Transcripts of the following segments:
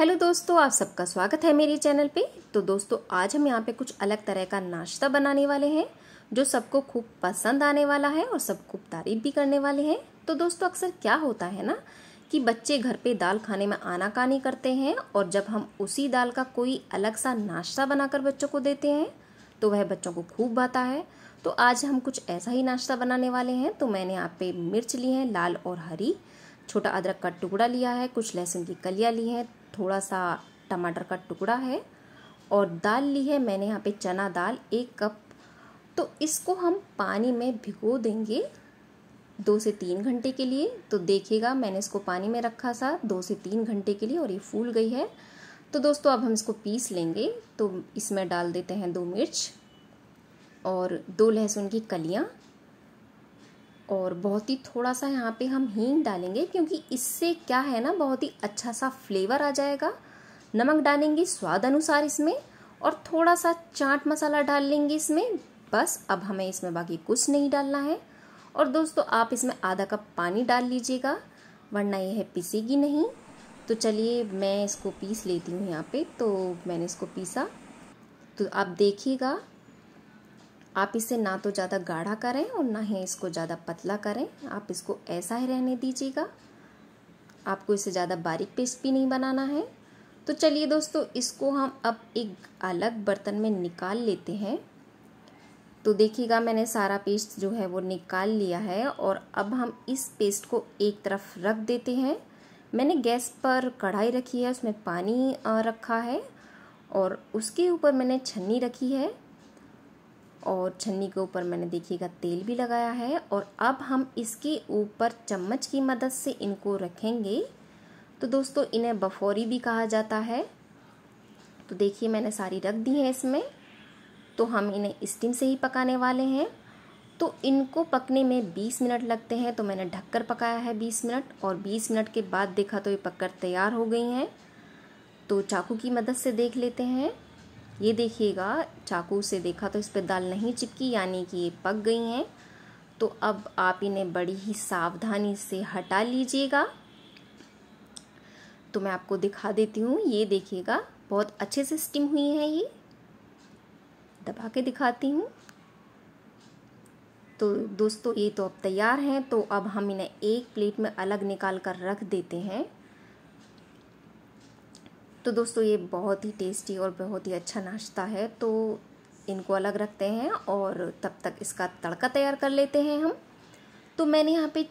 hello दोस्तों आप सबका स्वागत है मेरे चैनल पे तो दोस्तों आज हम यहाँ पे कुछ अलग तरह का नाश्ता बनाने वाले हैं जो सबको खूब पसंद आने वाला है और सब खूब तारीफ भी करने वाले हैं तो दोस्तों अक्सर क्या होता है ना कि बच्चे घर पे दाल खाने में आनाकानी करते हैं और जब हम उसी दाल का कोई अलग सा नाश्ता बनाकर बच्चों को देते हैं तो वह बच्चों को खूब भाता है तो आज हम कुछ ऐसा ही नाश्ता बनाने वाले हैं तो मैंने यहाँ पे मिर्च ली है लाल और हरी छोटा अदरक का टुकड़ा लिया है कुछ लहसुन की कलियाँ ली हैं थोड़ा सा टमाटर का टुकड़ा है और दाल ली है मैंने यहाँ पे चना दाल एक कप तो इसको हम पानी में भिगो देंगे दो से तीन घंटे के लिए तो देखिएगा मैंने इसको पानी में रखा था दो से तीन घंटे के लिए और ये फूल गई है तो दोस्तों अब हम इसको पीस लेंगे तो इसमें डाल देते हैं दो मिर्च और दो लहसुन की कलियाँ और बहुत ही थोड़ा सा यहाँ पे हम हींग डालेंगे क्योंकि इससे क्या है ना बहुत ही अच्छा सा फ्लेवर आ जाएगा नमक डालेंगे स्वाद अनुसार इसमें और थोड़ा सा चाट मसाला डाल लेंगे इसमें बस अब हमें इसमें बाकी कुछ नहीं डालना है और दोस्तों आप इसमें आधा कप पानी डाल लीजिएगा वरना यह पीसेगी नहीं तो चलिए मैं इसको पीस लेती हूँ यहाँ पे तो मैंने इसको पीसा तो आप देखिएगा आप इसे ना तो ज़्यादा गाढ़ा करें और ना ही इसको ज़्यादा पतला करें आप इसको ऐसा ही रहने दीजिएगा आपको इसे ज़्यादा बारीक पेस्ट भी नहीं बनाना है तो चलिए दोस्तों इसको हम अब एक अलग बर्तन में निकाल लेते हैं तो देखिएगा मैंने सारा पेस्ट जो है वो निकाल लिया है और अब हम इस पेस्ट को एक तरफ रख देते हैं मैंने गैस पर कढ़ाई रखी है उसमें पानी रखा है और उसके ऊपर मैंने छन्नी रखी है और छन्नी के ऊपर मैंने देखिएगा तेल भी लगाया है और अब हम इसके ऊपर चम्मच की मदद से इनको रखेंगे तो दोस्तों इन्हें बफौरी भी कहा जाता है तो देखिए मैंने सारी रख दी है इसमें तो हम इन्हें स्टीम से ही पकाने वाले हैं तो इनको पकने में 20 मिनट लगते हैं तो मैंने ढककर पकाया है 20 मिनट और 20 मिनट के बाद देखा तो ये पककर तैयार हो गई हैं तो चाकू की मदद से देख लेते हैं ये देखिएगा चाकू से देखा तो इस पर दाल नहीं चिपकी यानी कि ये पक गई हैं तो अब आप इन्हें बड़ी ही सावधानी से हटा लीजिएगा तो मैं आपको दिखा देती हूँ ये देखिएगा बहुत अच्छे से स्टीम हुई है ये दबा के दिखाती हूँ तो दोस्तों ये तो अब तैयार हैं तो अब हम इन्हें एक प्लेट में अलग निकाल कर रख देते हैं तो दोस्तों ये बहुत ही टेस्टी और बहुत ही अच्छा नाश्ता है तो इनको अलग रखते हैं और तब तक इसका तड़का तैयार कर लेते हैं हम तो मैंने यहाँ पे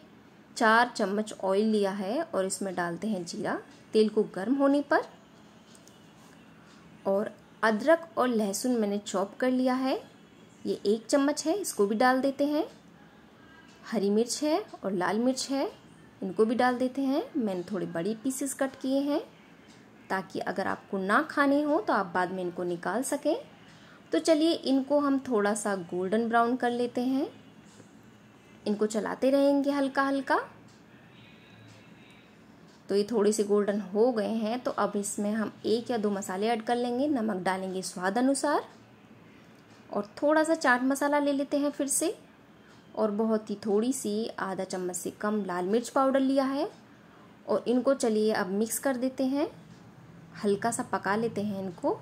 चार चम्मच ऑयल लिया है और इसमें डालते हैं जीरा तेल को गर्म होने पर और अदरक और लहसुन मैंने चॉप कर लिया है ये एक चम्मच है इसको भी डाल देते हैं हरी मिर्च है और लाल मिर्च है इनको भी डाल देते हैं मैंने थोड़े बड़े पीसेस कट किए हैं ताकि अगर आपको ना खाने हो तो आप बाद में इनको निकाल सकें तो चलिए इनको हम थोड़ा सा गोल्डन ब्राउन कर लेते हैं इनको चलाते रहेंगे हल्का हल्का तो ये थोड़े से गोल्डन हो गए हैं तो अब इसमें हम एक या दो मसाले ऐड कर लेंगे नमक डालेंगे स्वाद अनुसार और थोड़ा सा चाट मसाला ले लेते हैं फिर से और बहुत ही थोड़ी सी आधा चम्मच से कम लाल मिर्च पाउडर लिया है और इनको चलिए अब मिक्स कर देते हैं हल्का सा पका लेते हैं इनको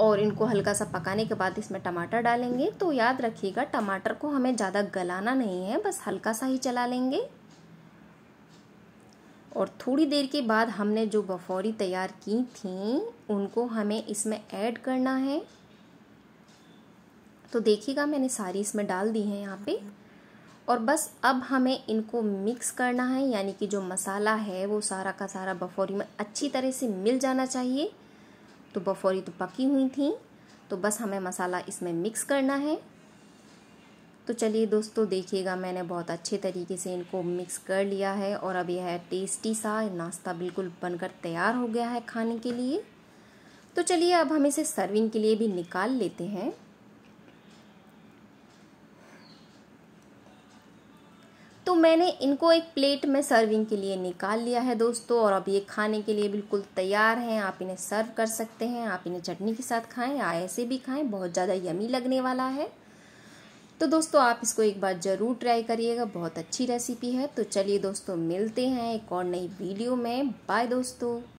और इनको हल्का सा पकाने के बाद इसमें टमाटर डालेंगे तो याद रखिएगा टमाटर को हमें ज़्यादा गलाना नहीं है बस हल्का सा ही चला लेंगे और थोड़ी देर के बाद हमने जो बफौरी तैयार की थी उनको हमें इसमें ऐड करना है तो देखिएगा मैंने सारी इसमें डाल दी है यहाँ पे और बस अब हमें इनको मिक्स करना है यानी कि जो मसाला है वो सारा का सारा बफौरी में अच्छी तरह से मिल जाना चाहिए तो बफौरी तो पकी हुई थी तो बस हमें मसाला इसमें मिक्स करना है तो चलिए दोस्तों देखिएगा मैंने बहुत अच्छे तरीके से इनको मिक्स कर लिया है और अब यह टेस्टी सा नाश्ता बिल्कुल बनकर तैयार हो गया है खाने के लिए तो चलिए अब हम इसे सर्विंग के लिए भी निकाल लेते हैं तो मैंने इनको एक प्लेट में सर्विंग के लिए निकाल लिया है दोस्तों और अब ये खाने के लिए बिल्कुल तैयार हैं आप इन्हें सर्व कर सकते हैं आप इन्हें चटनी के साथ खाएं या ऐसे भी खाएं बहुत ज़्यादा यमी लगने वाला है तो दोस्तों आप इसको एक बार ज़रूर ट्राई करिएगा बहुत अच्छी रेसिपी है तो चलिए दोस्तों मिलते हैं एक और नई वीडियो में बाय दोस्तों